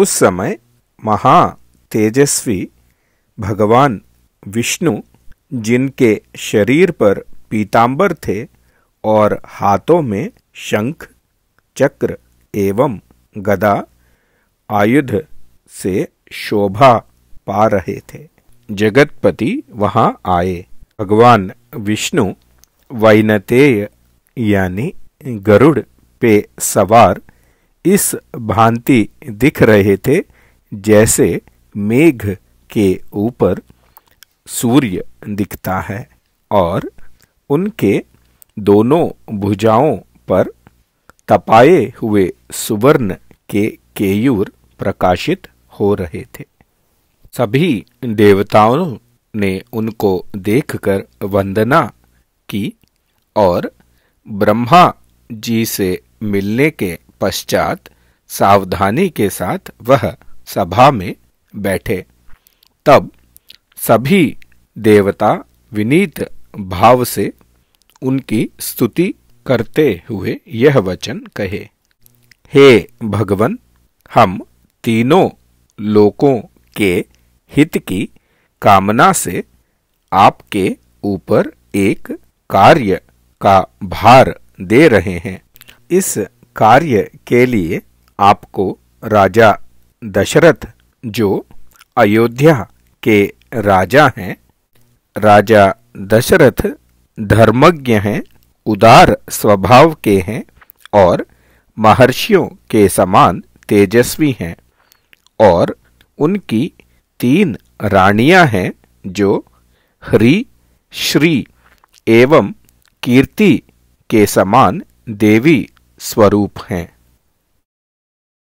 उस समय महा तेजस्वी भगवान विष्णु जिनके शरीर पर पीतांबर थे और हाथों में शंख चक्र एवं गदा आयुध से शोभा पा रहे थे जगतपति वहां आए भगवान विष्णु वैनतेय यानी गरुड़ पे सवार इस भांति दिख रहे थे जैसे मेघ के ऊपर सूर्य दिखता है और उनके दोनों भुजाओं पर तपाए हुए सुवर्ण के केयूर प्रकाशित हो रहे थे सभी देवताओं ने उनको देखकर वंदना की और ब्रह्मा जी से मिलने के पश्चात सावधानी के साथ वह सभा में बैठे तब सभी देवता विनीत भाव से उनकी स्तुति करते हुए यह वचन कहे हे भगवन हम तीनों लोकों के हित की कामना से आपके ऊपर एक कार्य का भार दे रहे हैं इस कार्य के लिए आपको राजा दशरथ जो अयोध्या के राजा हैं राजा दशरथ धर्मज्ञ हैं उदार स्वभाव के हैं और महर्षियों के समान तेजस्वी हैं और उनकी तीन रानियां हैं जो ह्री श्री एवं कीर्ति के समान देवी स्वरूप हैं